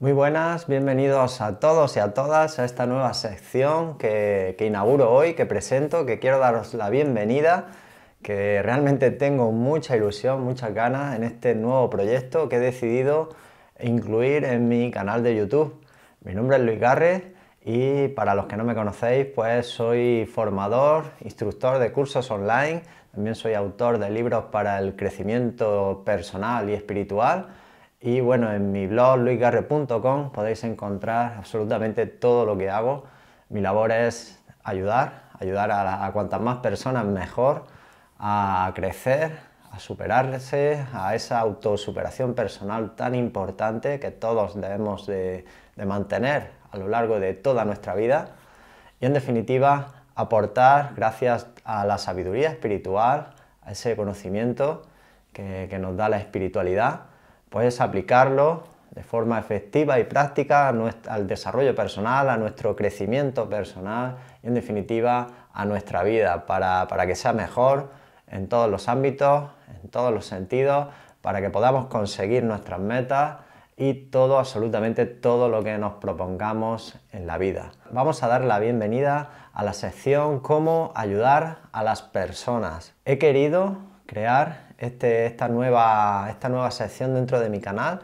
Muy buenas, bienvenidos a todos y a todas a esta nueva sección que, inauguro hoy, que presento, que quiero daros la bienvenida, que realmente tengo mucha ilusión, muchas ganas en este nuevo proyecto que he decidido incluir en mi canal de YouTube. Mi nombre es Luis Garres y para los que no me conocéis, pues soy formador, instructor de cursos online, también soy autor de libros para el crecimiento personal y espiritual y bueno, en mi blog luisgarre.com podéis encontrar absolutamente todo lo que hago. Mi labor es ayudar, ayudar a, cuantas más personas mejor a crecer, a superarse, a esa autosuperación personal tan importante que todos debemos de, mantener a lo largo de toda nuestra vida. Y en definitiva, aportar gracias a la sabiduría espiritual, a ese conocimiento que nos da la espiritualidad pues aplicarlo de forma efectiva y práctica al desarrollo personal, a nuestro crecimiento personal y en definitiva a nuestra vida para, para que sea mejor en todos los ámbitos, en todos los sentidos, para que podamos conseguir nuestras metas y todo, absolutamente todo lo que nos propongamos en la vida. Vamos a dar la bienvenida a la sección cómo ayudar a las personas. He querido crear este, esta, nueva, esta nueva sección dentro de mi canal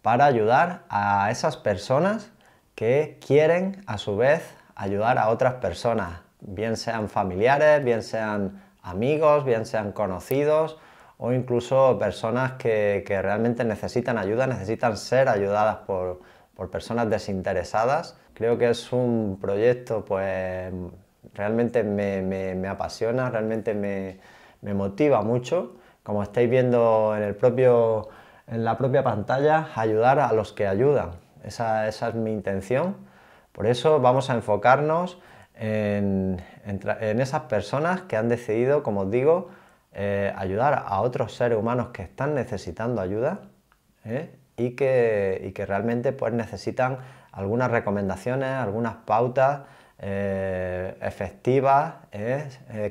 para ayudar a esas personas que quieren a su vez ayudar a otras personas, bien sean familiares, bien sean amigos, bien sean conocidos o incluso personas que, realmente necesitan ayuda, necesitan ser ayudadas por, personas desinteresadas. Creo que es un proyecto pues realmente me, apasiona, realmente me motiva mucho como estáis viendo en, la propia pantalla, ayudar a los que ayudan. Esa, es mi intención. Por eso vamos a enfocarnos en, esas personas que han decidido, como os digo, eh, ayudar a otros seres humanos que están necesitando ayuda ¿eh? y, que, realmente pues, necesitan algunas recomendaciones, algunas pautas eh, efectivas,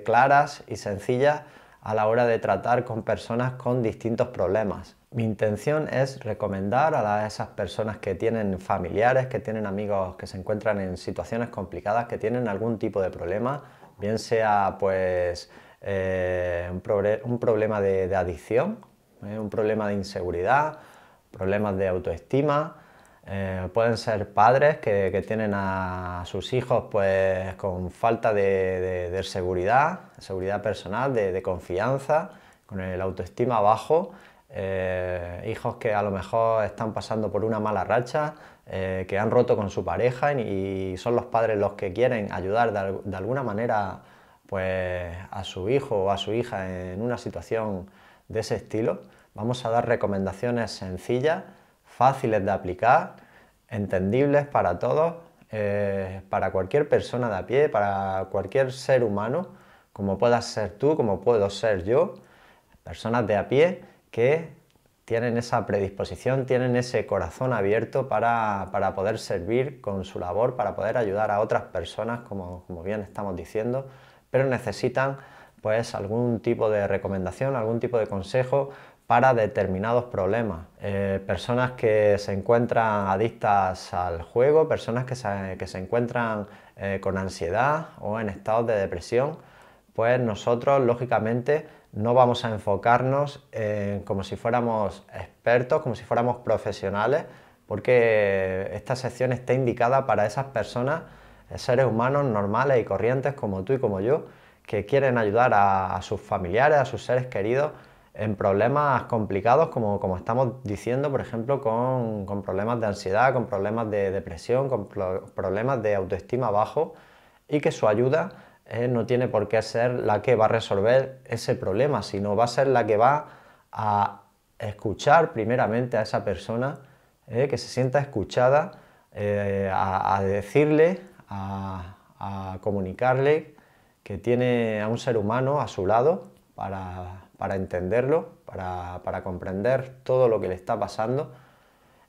claras y sencillas a la hora de tratar con personas con distintos problemas. Mi intención es recomendar a esas personas que tienen familiares, que tienen amigos que se encuentran en situaciones complicadas, que tienen algún tipo de problema, bien sea pues eh, un, problema de, adicción, eh, un problema de inseguridad, problemas de autoestima, eh, pueden ser padres que, tienen a sus hijos pues, con falta de, seguridad, seguridad personal, de, confianza, con el autoestima bajo, eh, hijos que a lo mejor están pasando por una mala racha, eh, que han roto con su pareja y, son los padres los que quieren ayudar de, alguna manera pues, a su hijo o a su hija en una situación de ese estilo. Vamos a dar recomendaciones sencillas fáciles de aplicar, entendibles para todos, eh, para cualquier persona de a pie, para cualquier ser humano, como puedas ser tú, como puedo ser yo, personas de a pie que tienen esa predisposición, tienen ese corazón abierto para, poder servir con su labor, para poder ayudar a otras personas, como, como bien estamos diciendo, pero necesitan pues algún tipo de recomendación, algún tipo de consejo para determinados problemas. Eh, personas que se encuentran adictas al juego, personas que se, encuentran eh, con ansiedad o en estados de depresión, pues nosotros lógicamente no vamos a enfocarnos como si fuéramos expertos, como si fuéramos profesionales, porque esta sección está indicada para esas personas, eh, seres humanos normales y corrientes como tú y como yo, que quieren ayudar a sus familiares, a sus seres queridos, en problemas complicados, como, estamos diciendo, por ejemplo, con, problemas de ansiedad, con problemas de depresión, con problemas de autoestima bajo, y que su ayuda eh, no tiene por qué ser la que va a resolver ese problema, sino va a ser la que va a escuchar primeramente a esa persona, eh, que se sienta escuchada, eh, a, decirle, a, a comunicarle que tiene a un ser humano a su lado para para entenderlo, para, comprender todo lo que le está pasando,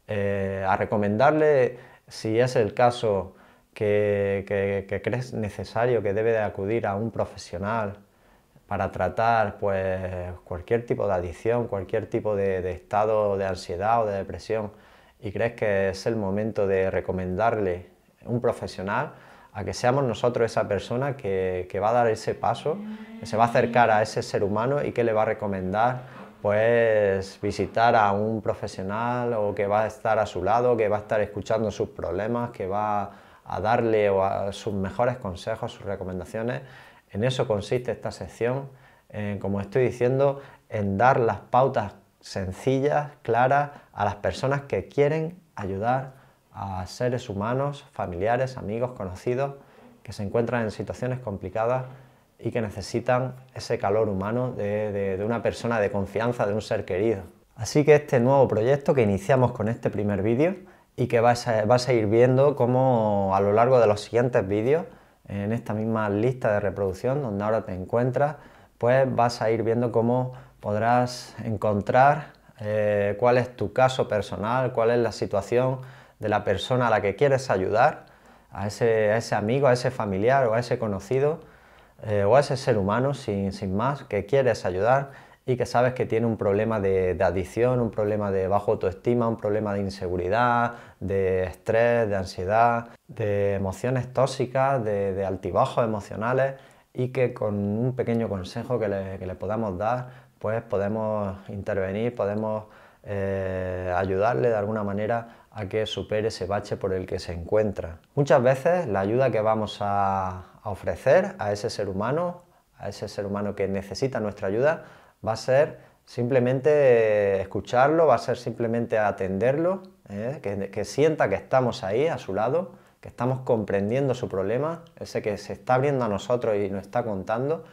eh, a recomendarle, si es el caso, que, que, crees necesario, que debe de acudir a un profesional para tratar pues, cualquier tipo de adicción, cualquier tipo de, de estado de ansiedad o de depresión, y crees que es el momento de recomendarle un profesional, a que seamos nosotros esa persona que, va a dar ese paso, que se va a acercar a ese ser humano y que le va a recomendar pues visitar a un profesional o que va a estar a su lado, que va a estar escuchando sus problemas, que va a darle sus mejores consejos, sus recomendaciones. En eso consiste esta sección, como estoy diciendo, en dar las pautas sencillas, claras, a las personas que quieren ayudar a seres humanos, familiares, amigos, conocidos, que se encuentran en situaciones complicadas y que necesitan ese calor humano de, una persona de confianza, de un ser querido. Así que este nuevo proyecto que iniciamos con este primer vídeo y que vas a, ir viendo cómo a lo largo de los siguientes vídeos, en esta misma lista de reproducción donde ahora te encuentras, pues vas a ir viendo cómo podrás encontrar eh, cuál es tu caso personal, cuál es la situación de la persona a la que quieres ayudar, a ese, amigo, a ese familiar o a ese conocido eh, o a ese ser humano sin, más que quieres ayudar y que sabes que tiene un problema de, adicción, un problema de bajo autoestima, un problema de inseguridad, de estrés, de ansiedad, de emociones tóxicas, de, altibajos emocionales y que con un pequeño consejo que le, podamos dar, pues podemos intervenir, podemos eh, ayudarle de alguna manera a que supere ese bache por el que se encuentra. Muchas veces la ayuda que vamos a, ofrecer a ese ser humano, a ese ser humano que necesita nuestra ayuda, va a ser simplemente escucharlo, va a ser simplemente atenderlo, ¿eh? que, sienta que estamos ahí a su lado, que estamos comprendiendo su problema, ese que se está abriendo a nosotros y nos está contando,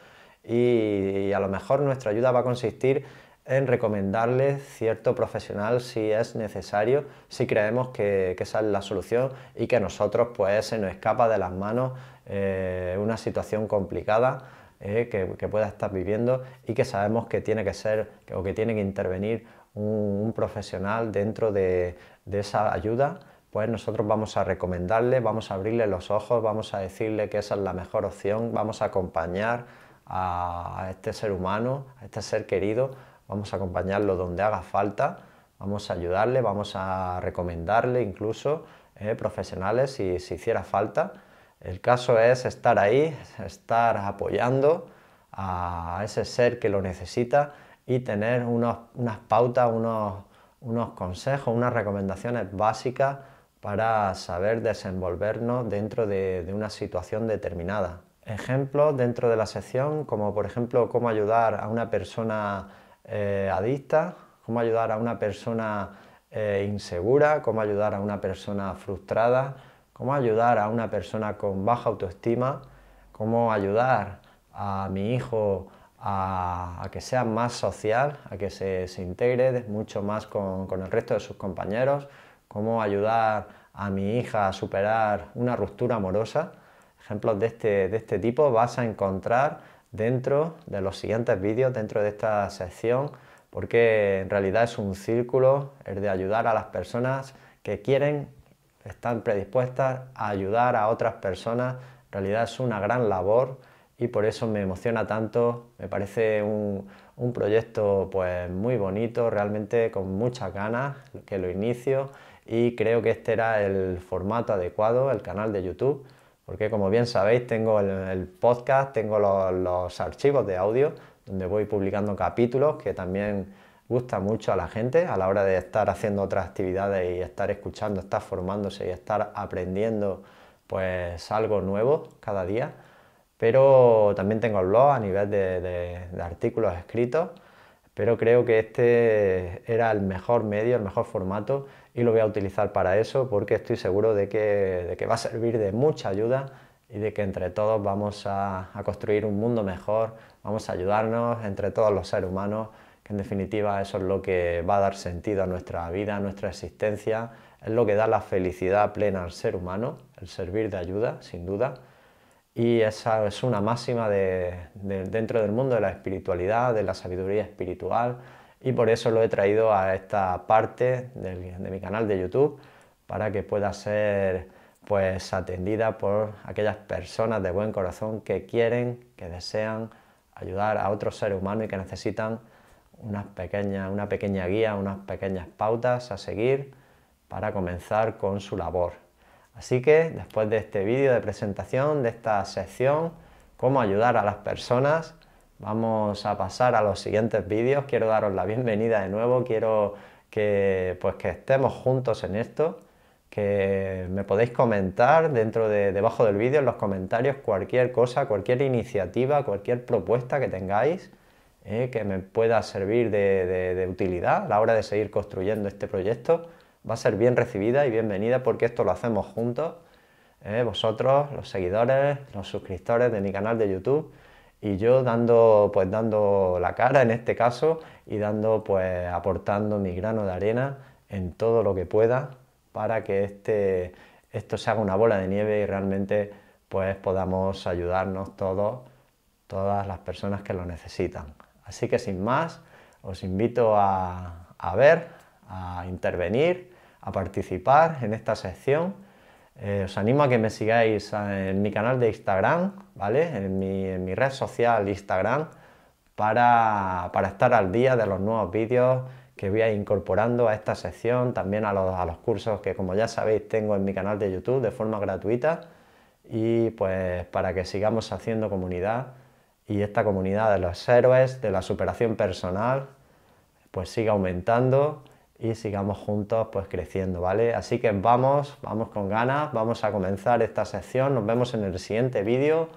y a lo mejor nuestra ayuda va a consistir en recomendarle cierto profesional si es necesario, si creemos que, esa es la solución y que a nosotros pues, se nos escapa de las manos eh, una situación complicada eh, que, pueda estar viviendo y que sabemos que tiene que ser o que tiene que intervenir un, profesional dentro de, de esa ayuda pues nosotros vamos a recomendarle, vamos a abrirle los ojos, vamos a decirle que esa es la mejor opción, vamos a acompañar a este ser humano, a este ser querido, vamos a acompañarlo donde haga falta, vamos a ayudarle, vamos a recomendarle incluso eh, profesionales si, si hiciera falta. El caso es estar ahí, estar apoyando a ese ser que lo necesita y tener unas pautas, unos, unos consejos, unas recomendaciones básicas para saber desenvolvernos dentro de, de, una situación determinada. Ejemplos dentro de la sección, como por ejemplo cómo ayudar a una persona eh, adicta, cómo ayudar a una persona eh, insegura, cómo ayudar a una persona frustrada, cómo ayudar a una persona con baja autoestima, cómo ayudar a mi hijo a, que sea más social, a que se, integre mucho más con, el resto de sus compañeros, cómo ayudar a mi hija a superar una ruptura amorosa. Ejemplos de este, este tipo vas a encontrar dentro de los siguientes vídeos, dentro de esta sección, porque en realidad es un círculo, el de ayudar a las personas que quieren, están predispuestas a ayudar a otras personas. En realidad es una gran labor y por eso me emociona tanto, me parece un, proyecto pues muy bonito, realmente con muchas ganas que lo inicio y creo que este era el formato adecuado, el canal de YouTube porque como bien sabéis tengo el, podcast, tengo los, archivos de audio donde voy publicando capítulos que también gusta mucho a la gente a la hora de estar haciendo otras actividades y estar escuchando, estar formándose y estar aprendiendo pues algo nuevo cada día. Pero también tengo el blog a nivel de artículos escritos pero creo que este era el mejor medio, el mejor formato y lo voy a utilizar para eso porque estoy seguro de que, va a servir de mucha ayuda y de que entre todos vamos a, construir un mundo mejor, vamos a ayudarnos entre todos los seres humanos, que en definitiva eso es lo que va a dar sentido a nuestra vida, a nuestra existencia, es lo que da la felicidad plena al ser humano, el servir de ayuda, sin duda. Y esa es una máxima dentro del mundo de la espiritualidad, de la sabiduría espiritual, y por eso lo he traído a esta parte de mi canal de YouTube, para que pueda ser pues atendida por aquellas personas de buen corazón que quieren, que desean ayudar a otros seres humanos y que necesitan una pequeña guía, unas pequeñas pautas a seguir para comenzar con su labor. Así que después de este vídeo de presentación de esta sección, cómo ayudar a las personas, vamos a pasar a los siguientes vídeos. Quiero daros la bienvenida de nuevo, quiero que, pues, que estemos juntos en esto, que me podéis comentar dentro de, debajo del vídeo, en los comentarios, cualquier cosa, cualquier iniciativa, cualquier propuesta que tengáis. Eh, que me pueda servir de utilidad a la hora de seguir construyendo este proyecto va a ser bien recibida y bienvenida porque esto lo hacemos juntos, ¿eh? vosotros, los seguidores, los suscriptores de mi canal de YouTube y yo dando pues dando la cara en este caso y dando pues aportando mi grano de arena en todo lo que pueda para que este, esto se haga una bola de nieve y realmente pues podamos ayudarnos todos, todas las personas que lo necesitan. Así que sin más, os invito a, a ver, a intervenir a participar en esta sección. Eh, os animo a que me sigáis en mi canal de Instagram, ¿vale? En mi, red social Instagram, para, para, estar al día de los nuevos vídeos que voy a incorporando a esta sección, también a los, a los cursos que como ya sabéis tengo en mi canal de YouTube de forma gratuita y pues para que sigamos haciendo comunidad y esta comunidad de los héroes, de la superación personal, pues siga aumentando y sigamos juntos pues creciendo, ¿vale? Así que vamos, vamos con ganas, vamos a comenzar esta sección, nos vemos en el siguiente vídeo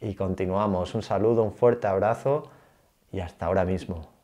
y continuamos. Un saludo, un fuerte abrazo y hasta ahora mismo.